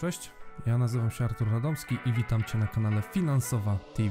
Cześć, ja nazywam się Artur Radomski i witam Cię na kanale Finansowa TV.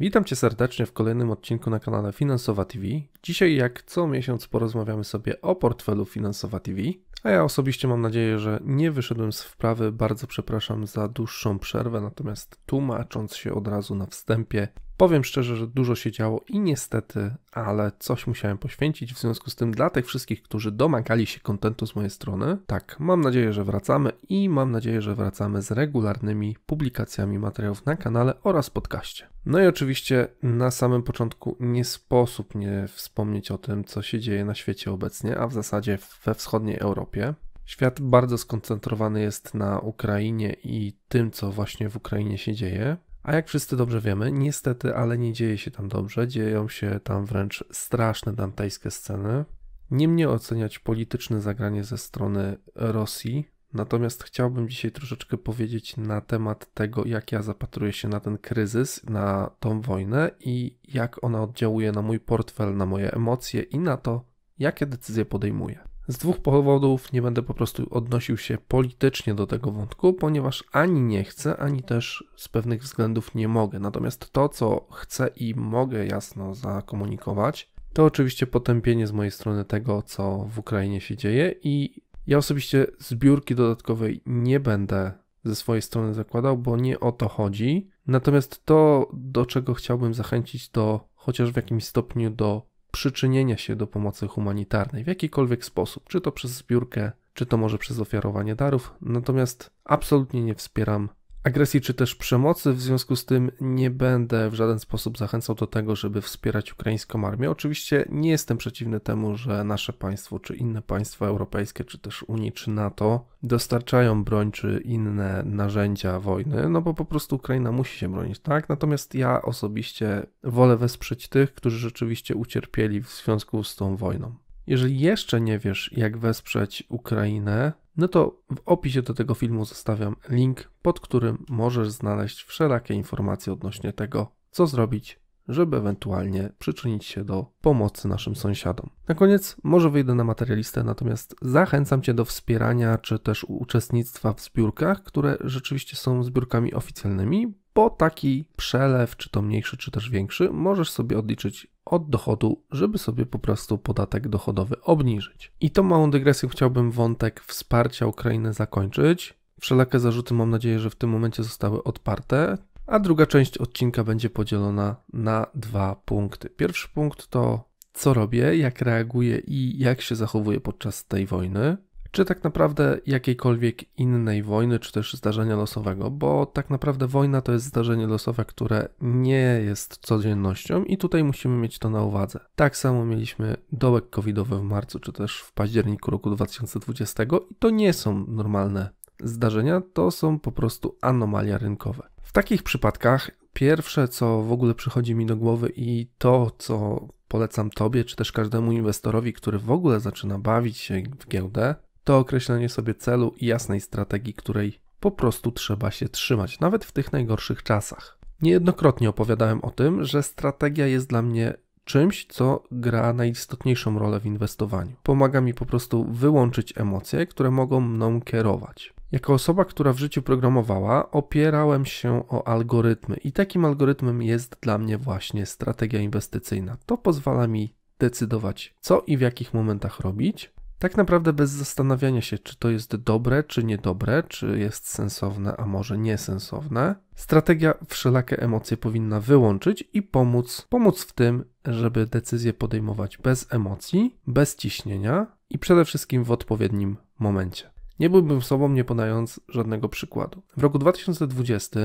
Witam Cię serdecznie w kolejnym odcinku na kanale Finansowa TV. Dzisiaj, jak co miesiąc, porozmawiamy sobie o portfelu Finansowa TV. A ja osobiście mam nadzieję, że nie wyszedłem z wprawy. Bardzo przepraszam za dłuższą przerwę, natomiast tłumacząc się od razu na wstępie, Powiem szczerze, że dużo się działo i niestety, ale coś musiałem poświęcić. W związku z tym, dla tych wszystkich, którzy domagali się kontentu z mojej strony, tak, mam nadzieję, że wracamy i mam nadzieję, że wracamy z regularnymi publikacjami materiałów na kanale oraz podcaście. No i oczywiście na samym początku nie sposób nie wspomnieć o tym, co się dzieje na świecie obecnie, a w zasadzie we wschodniej Europie. Świat bardzo skoncentrowany jest na Ukrainie i tym, co właśnie w Ukrainie się dzieje. A jak wszyscy dobrze wiemy, niestety, ale nie dzieje się tam dobrze, dzieją się tam wręcz straszne dantejskie sceny. Niemniej oceniać polityczne zagranie ze strony Rosji, natomiast chciałbym dzisiaj troszeczkę powiedzieć na temat tego, jak ja zapatruję się na ten kryzys, na tą wojnę i jak ona oddziałuje na mój portfel, na moje emocje i na to, jakie decyzje podejmuję. Z dwóch powodów nie będę po prostu odnosił się politycznie do tego wątku, ponieważ ani nie chcę, ani też z pewnych względów nie mogę. Natomiast to, co chcę i mogę jasno zakomunikować, to oczywiście potępienie z mojej strony tego, co w Ukrainie się dzieje i ja osobiście zbiórki dodatkowej nie będę ze swojej strony zakładał, bo nie o to chodzi. Natomiast to, do czego chciałbym zachęcić, to chociaż w jakimś stopniu do przyczynienia się do pomocy humanitarnej w jakikolwiek sposób, czy to przez zbiórkę, czy to może przez ofiarowanie darów. Natomiast absolutnie nie wspieram agresji czy też przemocy. W związku z tym nie będę w żaden sposób zachęcał do tego, żeby wspierać ukraińską armię. Oczywiście nie jestem przeciwny temu, że nasze państwo czy inne państwa europejskie, czy też Unii czy NATO dostarczają broń czy inne narzędzia wojny, no bo po prostu Ukraina musi się bronić, tak? Natomiast ja osobiście wolę wesprzeć tych, którzy rzeczywiście ucierpieli w związku z tą wojną. Jeżeli jeszcze nie wiesz, jak wesprzeć Ukrainę, no to w opisie do tego filmu zostawiam link, pod którym możesz znaleźć wszelakie informacje odnośnie tego, co zrobić, żeby ewentualnie przyczynić się do pomocy naszym sąsiadom. Na koniec może wyjdę na materialistę, natomiast zachęcam Cię do wspierania czy też uczestnictwa w zbiórkach, które rzeczywiście są zbiórkami oficjalnymi, po taki przelew, czy to mniejszy, czy też większy, możesz sobie odliczyć od dochodu, żeby sobie po prostu podatek dochodowy obniżyć. I tą małą dygresję chciałbym wątek wsparcia Ukrainy zakończyć. Wszelakie zarzuty mam nadzieję, że w tym momencie zostały odparte, a druga część odcinka będzie podzielona na dwa punkty. Pierwszy punkt to co robię, jak reaguję i jak się zachowuję podczas tej wojny czy tak naprawdę jakiejkolwiek innej wojny, czy też zdarzenia losowego, bo tak naprawdę wojna to jest zdarzenie losowe, które nie jest codziennością i tutaj musimy mieć to na uwadze. Tak samo mieliśmy dołek covidowy w marcu, czy też w październiku roku 2020 i to nie są normalne zdarzenia, to są po prostu anomalia rynkowe. W takich przypadkach pierwsze, co w ogóle przychodzi mi do głowy i to, co polecam Tobie, czy też każdemu inwestorowi, który w ogóle zaczyna bawić się w giełdę, to określenie sobie celu i jasnej strategii, której po prostu trzeba się trzymać, nawet w tych najgorszych czasach. Niejednokrotnie opowiadałem o tym, że strategia jest dla mnie czymś, co gra najistotniejszą rolę w inwestowaniu. Pomaga mi po prostu wyłączyć emocje, które mogą mną kierować. Jako osoba, która w życiu programowała, opierałem się o algorytmy i takim algorytmem jest dla mnie właśnie strategia inwestycyjna. To pozwala mi decydować, co i w jakich momentach robić, tak naprawdę bez zastanawiania się, czy to jest dobre, czy niedobre, czy jest sensowne, a może niesensowne. Strategia wszelakie emocje powinna wyłączyć i pomóc, pomóc w tym, żeby decyzje podejmować bez emocji, bez ciśnienia i przede wszystkim w odpowiednim momencie. Nie byłbym sobą nie podając żadnego przykładu. W roku 2020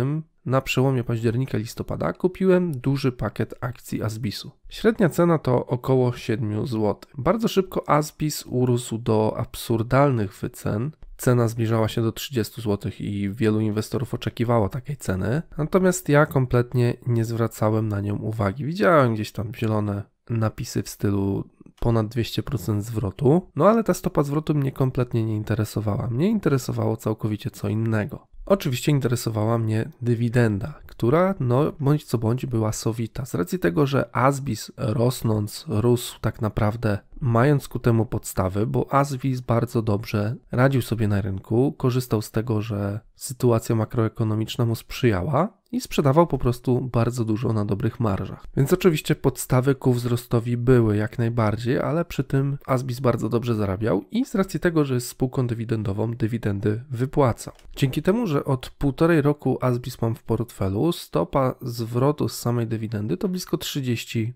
na przełomie października listopada kupiłem duży pakiet akcji Asbisu. Średnia cena to około 7 zł. Bardzo szybko Asbis urósł do absurdalnych wycen. Cena zbliżała się do 30 zł i wielu inwestorów oczekiwało takiej ceny, natomiast ja kompletnie nie zwracałem na nią uwagi. Widziałem gdzieś tam zielone napisy w stylu ponad 200% zwrotu, no ale ta stopa zwrotu mnie kompletnie nie interesowała. Mnie interesowało całkowicie co innego. Oczywiście interesowała mnie dywidenda, która no bądź co bądź była sowita. Z racji tego, że Asbis rosnąc rósł tak naprawdę mając ku temu podstawy, bo Asbis bardzo dobrze radził sobie na rynku, korzystał z tego, że sytuacja makroekonomiczna mu sprzyjała, i sprzedawał po prostu bardzo dużo na dobrych marżach. Więc oczywiście podstawy ku wzrostowi były jak najbardziej, ale przy tym Asbis bardzo dobrze zarabiał i z racji tego, że jest spółką dywidendową, dywidendy wypłaca. Dzięki temu, że od półtorej roku Asbis mam w portfelu, stopa zwrotu z samej dywidendy to blisko 30%.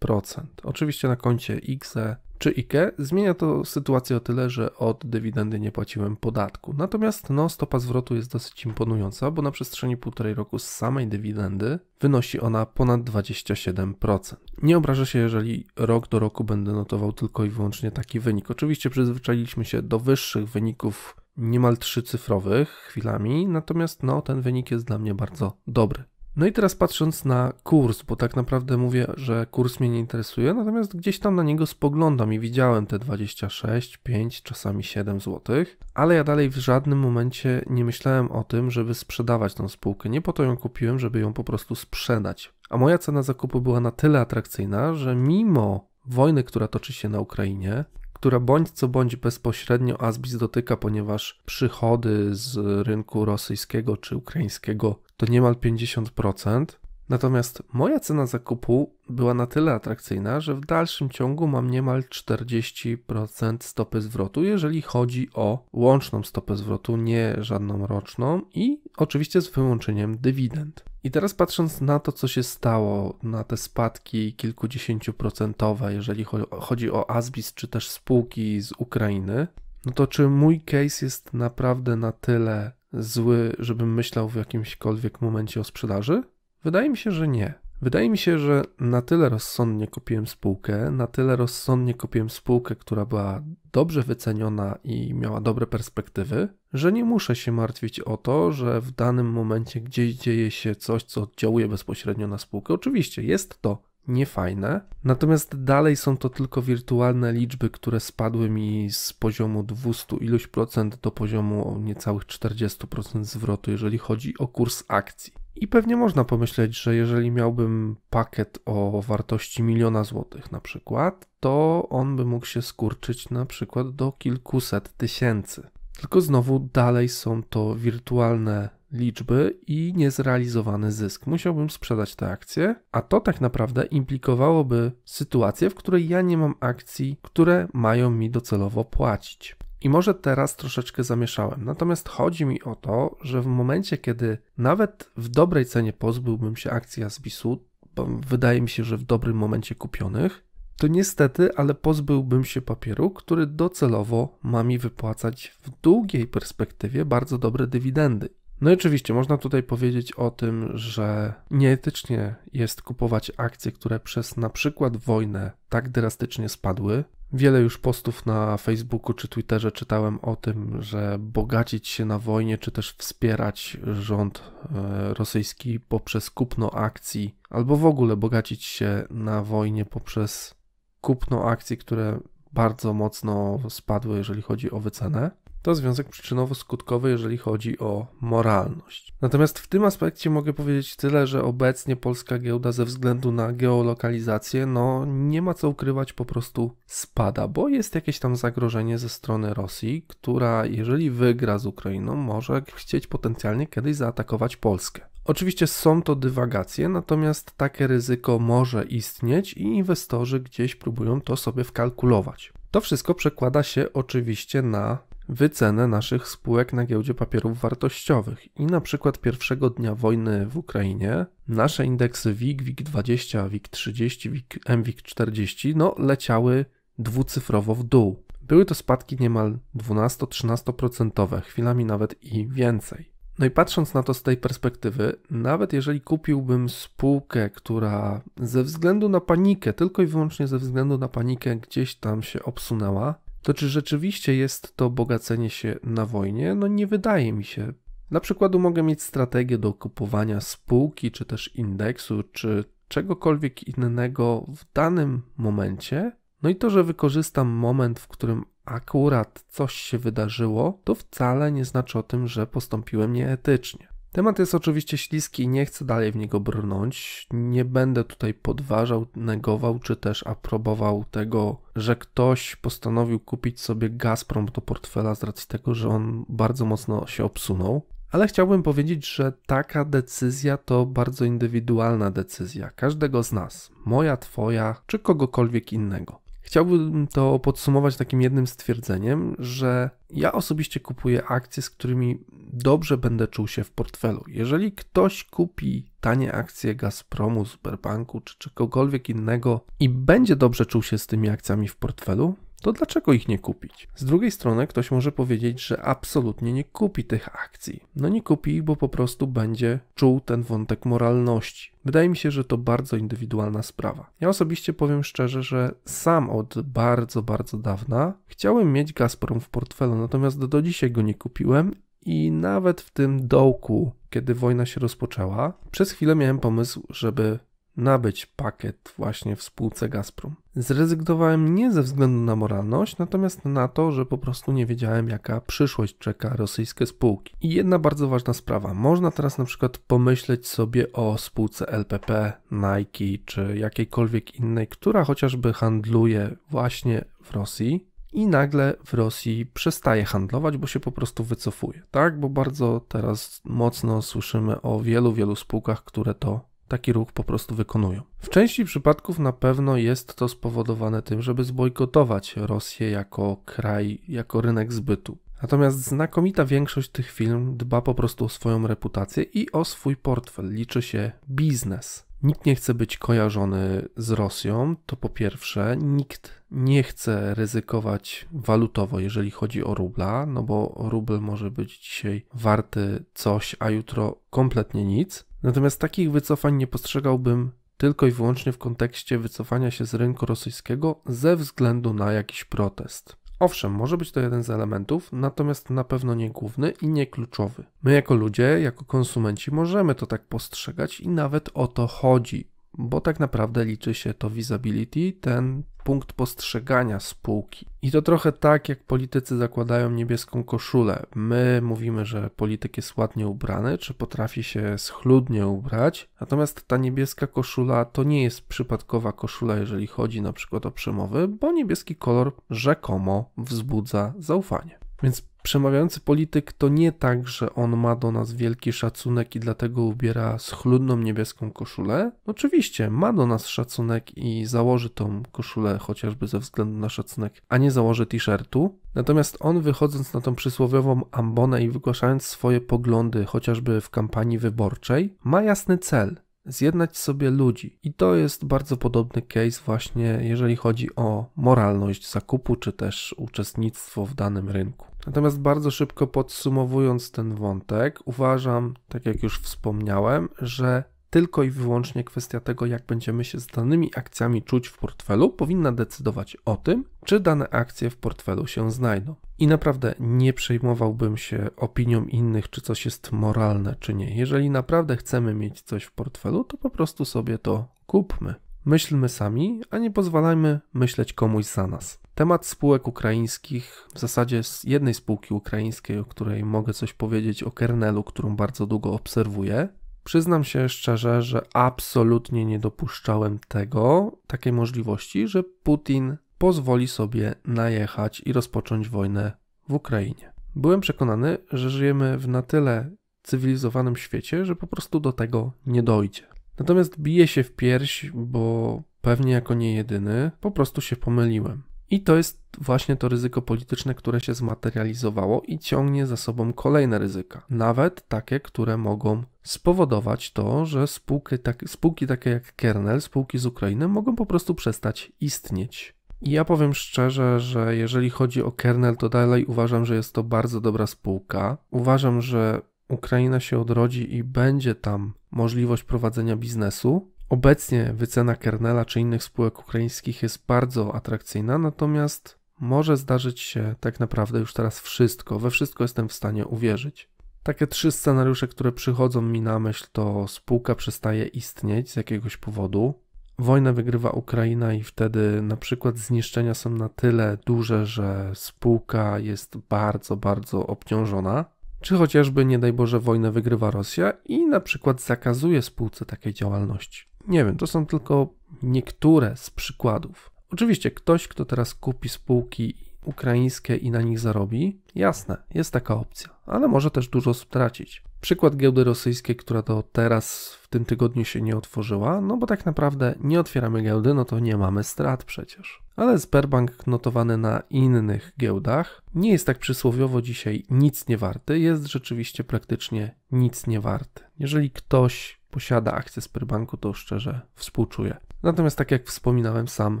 Oczywiście na koncie XE czy IKE, zmienia to sytuację o tyle, że od dywidendy nie płaciłem podatku. Natomiast no, stopa zwrotu jest dosyć imponująca, bo na przestrzeni półtorej roku z samej dywidendy wynosi ona ponad 27%. Nie obrażę się, jeżeli rok do roku będę notował tylko i wyłącznie taki wynik. Oczywiście przyzwyczailiśmy się do wyższych wyników niemal trzycyfrowych chwilami, natomiast no, ten wynik jest dla mnie bardzo dobry. No i teraz patrząc na kurs, bo tak naprawdę mówię, że kurs mnie nie interesuje, natomiast gdzieś tam na niego spoglądam i widziałem te 26, 5, czasami 7 zł, ale ja dalej w żadnym momencie nie myślałem o tym, żeby sprzedawać tą spółkę. Nie po to ją kupiłem, żeby ją po prostu sprzedać. A moja cena zakupu była na tyle atrakcyjna, że mimo wojny, która toczy się na Ukrainie, która bądź co bądź bezpośrednio Asbis dotyka, ponieważ przychody z rynku rosyjskiego czy ukraińskiego to niemal 50%. Natomiast moja cena zakupu była na tyle atrakcyjna, że w dalszym ciągu mam niemal 40% stopy zwrotu, jeżeli chodzi o łączną stopę zwrotu, nie żadną roczną i oczywiście z wyłączeniem dywidend. I teraz patrząc na to, co się stało, na te spadki kilkudziesięcioprocentowe, jeżeli chodzi o Asbis czy też spółki z Ukrainy, no to czy mój case jest naprawdę na tyle zły, żebym myślał w jakimśkolwiek momencie o sprzedaży? Wydaje mi się, że nie. Wydaje mi się, że na tyle rozsądnie kupiłem spółkę, na tyle rozsądnie kupiłem spółkę, która była dobrze wyceniona i miała dobre perspektywy, że nie muszę się martwić o to, że w danym momencie gdzieś dzieje się coś, co oddziałuje bezpośrednio na spółkę. Oczywiście jest to niefajne. Natomiast dalej są to tylko wirtualne liczby, które spadły mi z poziomu 200 iluś procent do poziomu niecałych 40% zwrotu, jeżeli chodzi o kurs akcji. I pewnie można pomyśleć, że jeżeli miałbym pakiet o wartości miliona złotych na przykład, to on by mógł się skurczyć na przykład do kilkuset tysięcy. Tylko znowu dalej są to wirtualne liczby i niezrealizowany zysk. Musiałbym sprzedać te akcje, a to tak naprawdę implikowałoby sytuację, w której ja nie mam akcji, które mają mi docelowo płacić. I może teraz troszeczkę zamieszałem. Natomiast chodzi mi o to, że w momencie, kiedy nawet w dobrej cenie pozbyłbym się akcji Asbisu, bo wydaje mi się, że w dobrym momencie kupionych, to niestety, ale pozbyłbym się papieru, który docelowo ma mi wypłacać w długiej perspektywie bardzo dobre dywidendy. No i oczywiście można tutaj powiedzieć o tym, że nieetycznie jest kupować akcje, które przez na przykład wojnę tak drastycznie spadły, Wiele już postów na Facebooku czy Twitterze czytałem o tym, że bogacić się na wojnie, czy też wspierać rząd e, rosyjski poprzez kupno akcji, albo w ogóle bogacić się na wojnie poprzez kupno akcji, które bardzo mocno spadły, jeżeli chodzi o wycenę to związek przyczynowo-skutkowy, jeżeli chodzi o moralność. Natomiast w tym aspekcie mogę powiedzieć tyle, że obecnie polska giełda ze względu na geolokalizację, no nie ma co ukrywać, po prostu spada, bo jest jakieś tam zagrożenie ze strony Rosji, która jeżeli wygra z Ukrainą, może chcieć potencjalnie kiedyś zaatakować Polskę. Oczywiście są to dywagacje, natomiast takie ryzyko może istnieć i inwestorzy gdzieś próbują to sobie wkalkulować. To wszystko przekłada się oczywiście na wycenę naszych spółek na giełdzie papierów wartościowych i na przykład pierwszego dnia wojny w Ukrainie nasze indeksy WIG, WIG20, WIG30, WIG, MWIG40 no leciały dwucyfrowo w dół. Były to spadki niemal 12-13%, chwilami nawet i więcej. No i patrząc na to z tej perspektywy, nawet jeżeli kupiłbym spółkę, która ze względu na panikę, tylko i wyłącznie ze względu na panikę gdzieś tam się obsunęła, to czy rzeczywiście jest to bogacenie się na wojnie? No nie wydaje mi się. Na przykładu mogę mieć strategię do kupowania spółki, czy też indeksu, czy czegokolwiek innego w danym momencie. No i to, że wykorzystam moment, w którym akurat coś się wydarzyło, to wcale nie znaczy o tym, że postąpiłem nieetycznie. Temat jest oczywiście śliski i nie chcę dalej w niego brnąć. Nie będę tutaj podważał, negował czy też aprobował tego, że ktoś postanowił kupić sobie Gazprom do portfela z racji tego, że on bardzo mocno się obsunął. Ale chciałbym powiedzieć, że taka decyzja to bardzo indywidualna decyzja każdego z nas, moja, twoja czy kogokolwiek innego. Chciałbym to podsumować takim jednym stwierdzeniem, że ja osobiście kupuję akcje, z którymi dobrze będę czuł się w portfelu. Jeżeli ktoś kupi tanie akcje Gazpromu, Superbanku czy czegokolwiek innego i będzie dobrze czuł się z tymi akcjami w portfelu, to dlaczego ich nie kupić? Z drugiej strony ktoś może powiedzieć, że absolutnie nie kupi tych akcji. No nie kupi ich, bo po prostu będzie czuł ten wątek moralności. Wydaje mi się, że to bardzo indywidualna sprawa. Ja osobiście powiem szczerze, że sam od bardzo, bardzo dawna chciałem mieć Gazprom w portfelu, natomiast do dzisiaj go nie kupiłem i nawet w tym dołku, kiedy wojna się rozpoczęła, przez chwilę miałem pomysł, żeby nabyć pakiet właśnie w spółce Gazprom. Zrezygnowałem nie ze względu na moralność, natomiast na to, że po prostu nie wiedziałem, jaka przyszłość czeka rosyjskie spółki. I jedna bardzo ważna sprawa. Można teraz na przykład pomyśleć sobie o spółce LPP, Nike czy jakiejkolwiek innej, która chociażby handluje właśnie w Rosji, i nagle w Rosji przestaje handlować, bo się po prostu wycofuje, tak? Bo bardzo teraz mocno słyszymy o wielu, wielu spółkach, które to taki ruch po prostu wykonują. W części przypadków na pewno jest to spowodowane tym, żeby zbojkotować Rosję jako kraj, jako rynek zbytu. Natomiast znakomita większość tych firm dba po prostu o swoją reputację i o swój portfel. Liczy się biznes. Nikt nie chce być kojarzony z Rosją, to po pierwsze. Nikt nie chce ryzykować walutowo, jeżeli chodzi o rubla, no bo rubel może być dzisiaj warty coś, a jutro kompletnie nic. Natomiast takich wycofań nie postrzegałbym tylko i wyłącznie w kontekście wycofania się z rynku rosyjskiego ze względu na jakiś protest. Owszem, może być to jeden z elementów, natomiast na pewno nie główny i nie kluczowy. My, jako ludzie, jako konsumenci, możemy to tak postrzegać i nawet o to chodzi bo tak naprawdę liczy się to visibility, ten punkt postrzegania spółki. I to trochę tak, jak politycy zakładają niebieską koszulę. My mówimy, że polityk jest ładnie ubrany, czy potrafi się schludnie ubrać, natomiast ta niebieska koszula to nie jest przypadkowa koszula, jeżeli chodzi na przykład o przemowy, bo niebieski kolor rzekomo wzbudza zaufanie. Więc Przemawiający polityk to nie tak, że on ma do nas wielki szacunek i dlatego ubiera schludną niebieską koszulę. Oczywiście ma do nas szacunek i założy tą koszulę chociażby ze względu na szacunek, a nie założy t-shirtu. Natomiast on wychodząc na tą przysłowiową ambonę i wygłaszając swoje poglądy chociażby w kampanii wyborczej, ma jasny cel zjednać sobie ludzi. I to jest bardzo podobny case właśnie, jeżeli chodzi o moralność zakupu czy też uczestnictwo w danym rynku. Natomiast bardzo szybko podsumowując ten wątek, uważam, tak jak już wspomniałem, że tylko i wyłącznie kwestia tego, jak będziemy się z danymi akcjami czuć w portfelu, powinna decydować o tym, czy dane akcje w portfelu się znajdą. I naprawdę nie przejmowałbym się opinią innych, czy coś jest moralne, czy nie. Jeżeli naprawdę chcemy mieć coś w portfelu, to po prostu sobie to kupmy. Myślmy sami, a nie pozwalajmy myśleć komuś za nas. Temat spółek ukraińskich, w zasadzie z jednej spółki ukraińskiej, o której mogę coś powiedzieć o kernelu, którą bardzo długo obserwuję. Przyznam się szczerze, że absolutnie nie dopuszczałem tego, takiej możliwości, że Putin pozwoli sobie najechać i rozpocząć wojnę w Ukrainie. Byłem przekonany, że żyjemy w na tyle cywilizowanym świecie, że po prostu do tego nie dojdzie. Natomiast biję się w pierś, bo pewnie jako niejedyny po prostu się pomyliłem. I to jest właśnie to ryzyko polityczne, które się zmaterializowało i ciągnie za sobą kolejne ryzyka, nawet takie, które mogą spowodować to, że spółki, tak, spółki takie jak Kernel, spółki z Ukrainy mogą po prostu przestać istnieć. I ja powiem szczerze, że jeżeli chodzi o Kernel, to dalej uważam, że jest to bardzo dobra spółka. Uważam, że Ukraina się odrodzi i będzie tam możliwość prowadzenia biznesu, Obecnie wycena Kernela czy innych spółek ukraińskich jest bardzo atrakcyjna, natomiast może zdarzyć się tak naprawdę już teraz wszystko. We wszystko jestem w stanie uwierzyć. Takie trzy scenariusze, które przychodzą mi na myśl, to spółka przestaje istnieć z jakiegoś powodu, wojnę wygrywa Ukraina i wtedy na przykład zniszczenia są na tyle duże, że spółka jest bardzo, bardzo obciążona. Czy chociażby, nie daj Boże, wojnę wygrywa Rosja i na przykład zakazuje spółce takiej działalności. Nie wiem, to są tylko niektóre z przykładów. Oczywiście ktoś, kto teraz kupi spółki ukraińskie i na nich zarobi, jasne, jest taka opcja, ale może też dużo stracić. Przykład giełdy rosyjskiej, która to teraz w tym tygodniu się nie otworzyła, no bo tak naprawdę nie otwieramy giełdy, no to nie mamy strat przecież. Ale Sberbank notowany na innych giełdach nie jest tak przysłowiowo dzisiaj nic nie warty, jest rzeczywiście praktycznie nic nie warty. Jeżeli ktoś posiada akcję Sperbanku, to szczerze współczuję. Natomiast tak jak wspominałem sam,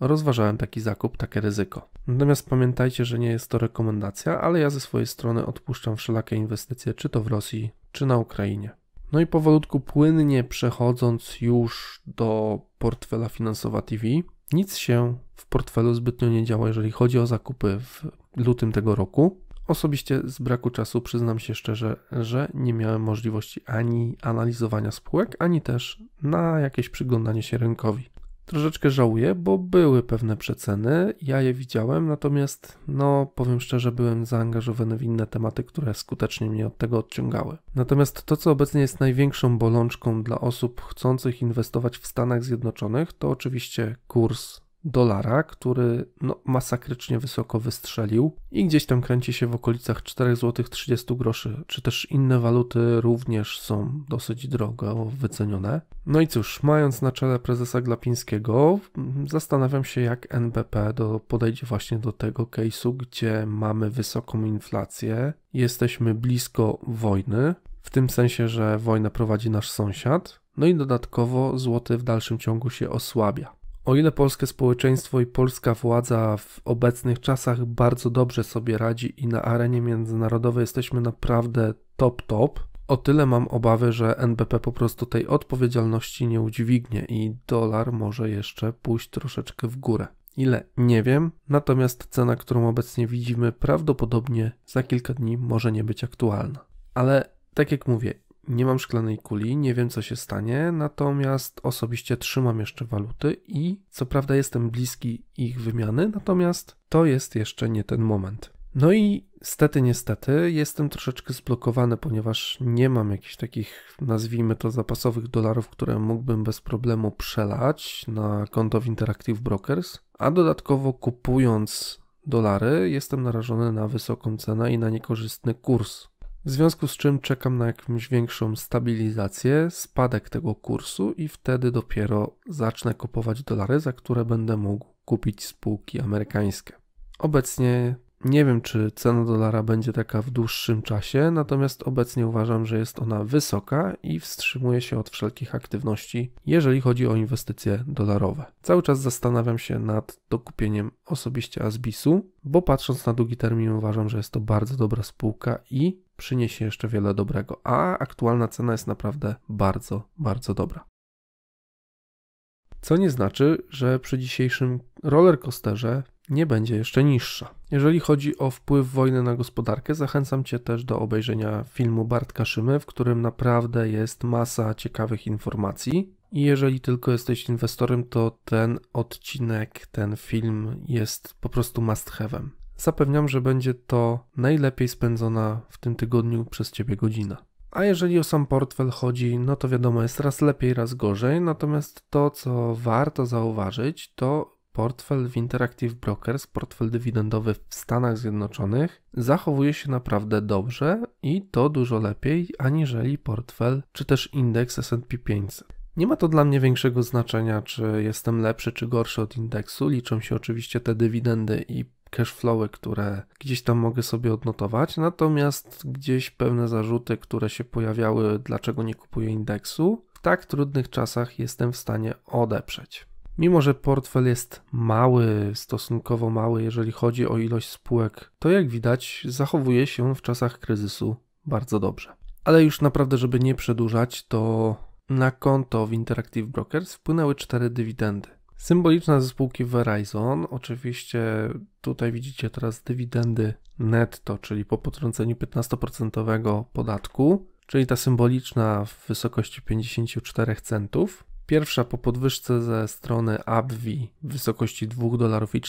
rozważałem taki zakup, takie ryzyko. Natomiast pamiętajcie, że nie jest to rekomendacja, ale ja ze swojej strony odpuszczam wszelakie inwestycje, czy to w Rosji, czy na Ukrainie. No i powolutku płynnie przechodząc już do portfela finansowa TV, nic się w portfelu zbytnio nie działa, jeżeli chodzi o zakupy w lutym tego roku. Osobiście z braku czasu przyznam się szczerze, że nie miałem możliwości ani analizowania spółek, ani też na jakieś przyglądanie się rynkowi. Troszeczkę żałuję, bo były pewne przeceny, ja je widziałem, natomiast no powiem szczerze, byłem zaangażowany w inne tematy, które skutecznie mnie od tego odciągały. Natomiast to, co obecnie jest największą bolączką dla osób chcących inwestować w Stanach Zjednoczonych, to oczywiście kurs dolara, który no, masakrycznie wysoko wystrzelił i gdzieś tam kręci się w okolicach 4 zł 30 groszy, czy też inne waluty również są dosyć drogo wycenione. No i cóż, mając na czele prezesa Glapińskiego, zastanawiam się jak NBP do, podejdzie właśnie do tego case'u, gdzie mamy wysoką inflację, jesteśmy blisko wojny, w tym sensie, że wojnę prowadzi nasz sąsiad, no i dodatkowo złoty w dalszym ciągu się osłabia. O ile polskie społeczeństwo i polska władza w obecnych czasach bardzo dobrze sobie radzi i na arenie międzynarodowej jesteśmy naprawdę top top, o tyle mam obawy, że NBP po prostu tej odpowiedzialności nie udźwignie i dolar może jeszcze pójść troszeczkę w górę. Ile nie wiem, natomiast cena, którą obecnie widzimy, prawdopodobnie za kilka dni może nie być aktualna. Ale tak jak mówię, nie mam szklanej kuli, nie wiem co się stanie, natomiast osobiście trzymam jeszcze waluty i co prawda jestem bliski ich wymiany, natomiast to jest jeszcze nie ten moment. No i stety, niestety, jestem troszeczkę zblokowany, ponieważ nie mam jakichś takich, nazwijmy to, zapasowych dolarów, które mógłbym bez problemu przelać na konto w Interactive Brokers, a dodatkowo kupując dolary, jestem narażony na wysoką cenę i na niekorzystny kurs w związku z czym czekam na jakąś większą stabilizację, spadek tego kursu i wtedy dopiero zacznę kupować dolary, za które będę mógł kupić spółki amerykańskie. Obecnie nie wiem, czy cena dolara będzie taka w dłuższym czasie, natomiast obecnie uważam, że jest ona wysoka i wstrzymuje się od wszelkich aktywności, jeżeli chodzi o inwestycje dolarowe. Cały czas zastanawiam się nad dokupieniem osobiście Asbisu, bo patrząc na długi termin uważam, że jest to bardzo dobra spółka i przyniesie jeszcze wiele dobrego, a aktualna cena jest naprawdę bardzo, bardzo dobra. Co nie znaczy, że przy dzisiejszym rollercoasterze nie będzie jeszcze niższa. Jeżeli chodzi o wpływ wojny na gospodarkę, zachęcam Cię też do obejrzenia filmu Bartka Szymy, w którym naprawdę jest masa ciekawych informacji. I jeżeli tylko jesteś inwestorem, to ten odcinek, ten film jest po prostu must have'em. Zapewniam, że będzie to najlepiej spędzona w tym tygodniu przez Ciebie godzina. A jeżeli o sam portfel chodzi, no to wiadomo, jest raz lepiej, raz gorzej. Natomiast to, co warto zauważyć, to portfel w Interactive Brokers, portfel dywidendowy w Stanach Zjednoczonych, zachowuje się naprawdę dobrze i to dużo lepiej aniżeli portfel czy też indeks SP 500. Nie ma to dla mnie większego znaczenia, czy jestem lepszy czy gorszy od indeksu. Liczą się oczywiście te dywidendy i cash flowy, które gdzieś tam mogę sobie odnotować, natomiast gdzieś pewne zarzuty, które się pojawiały, dlaczego nie kupuję indeksu, w tak trudnych czasach jestem w stanie odeprzeć. Mimo, że portfel jest mały, stosunkowo mały, jeżeli chodzi o ilość spółek, to jak widać, zachowuje się w czasach kryzysu bardzo dobrze. Ale już naprawdę, żeby nie przedłużać, to na konto w Interactive Brokers wpłynęły cztery dywidendy. Symboliczna ze spółki Verizon, oczywiście tutaj widzicie teraz dywidendy netto, czyli po potrąceniu 15% podatku, czyli ta symboliczna w wysokości 54 centów. Pierwsza po podwyżce ze strony AbbVie w wysokości 2,40 dolarów i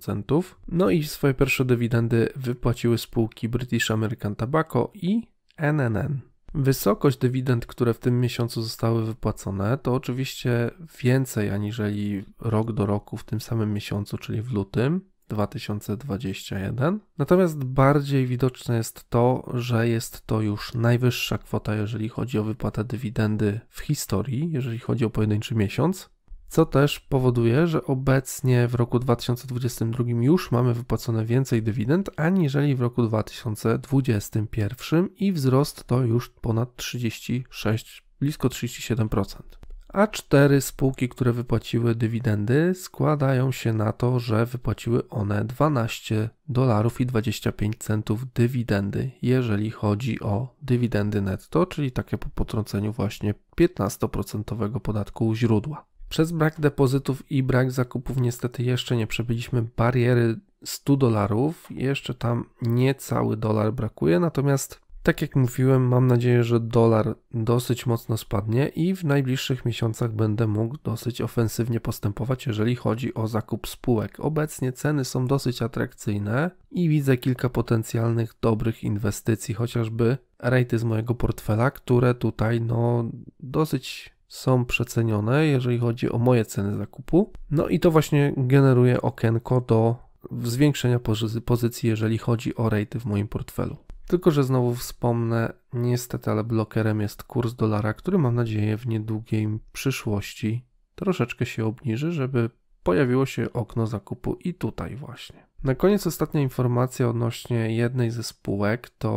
centów. No i swoje pierwsze dywidendy wypłaciły spółki British American Tobacco i NNN. Wysokość dywidend, które w tym miesiącu zostały wypłacone, to oczywiście więcej aniżeli rok do roku w tym samym miesiącu, czyli w lutym 2021. Natomiast bardziej widoczne jest to, że jest to już najwyższa kwota, jeżeli chodzi o wypłatę dywidendy w historii, jeżeli chodzi o pojedynczy miesiąc co też powoduje, że obecnie w roku 2022 już mamy wypłacone więcej dywidend aniżeli w roku 2021 i wzrost to już ponad 36, blisko 37%. A cztery spółki, które wypłaciły dywidendy, składają się na to, że wypłaciły one 12 dolarów i 25 centów dywidendy, jeżeli chodzi o dywidendy netto, czyli takie po potrąceniu właśnie 15% podatku źródła. Przez brak depozytów i brak zakupów niestety jeszcze nie przebyliśmy bariery 100 dolarów. Jeszcze tam niecały dolar brakuje, natomiast tak jak mówiłem, mam nadzieję, że dolar dosyć mocno spadnie i w najbliższych miesiącach będę mógł dosyć ofensywnie postępować, jeżeli chodzi o zakup spółek. Obecnie ceny są dosyć atrakcyjne i widzę kilka potencjalnych dobrych inwestycji, chociażby rejty z mojego portfela, które tutaj no dosyć są przecenione, jeżeli chodzi o moje ceny zakupu. No i to właśnie generuje okienko do zwiększenia pozycji, jeżeli chodzi o rejty w moim portfelu. Tylko, że znowu wspomnę, niestety, ale blokerem jest kurs dolara, który mam nadzieję w niedługiej przyszłości troszeczkę się obniży, żeby pojawiło się okno zakupu i tutaj właśnie. Na koniec ostatnia informacja odnośnie jednej ze spółek to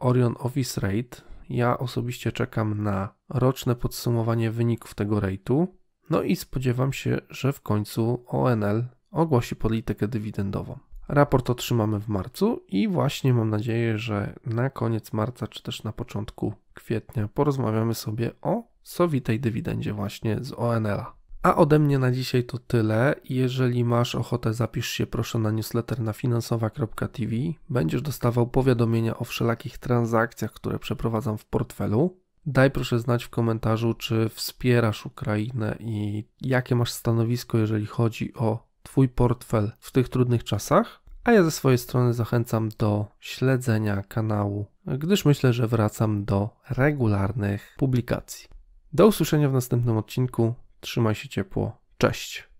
Orion Office Rate, ja osobiście czekam na roczne podsumowanie wyników tego rejtu. No i spodziewam się, że w końcu ONL ogłosi politykę dywidendową. Raport otrzymamy w marcu i właśnie mam nadzieję, że na koniec marca czy też na początku kwietnia porozmawiamy sobie o sowitej dywidendzie właśnie z ONL-a. A ode mnie na dzisiaj to tyle. Jeżeli masz ochotę, zapisz się proszę na newsletter na finansowa.tv. Będziesz dostawał powiadomienia o wszelakich transakcjach, które przeprowadzam w portfelu. Daj proszę znać w komentarzu, czy wspierasz Ukrainę i jakie masz stanowisko, jeżeli chodzi o Twój portfel w tych trudnych czasach. A ja ze swojej strony zachęcam do śledzenia kanału, gdyż myślę, że wracam do regularnych publikacji. Do usłyszenia w następnym odcinku. Trzymaj się ciepło. Cześć.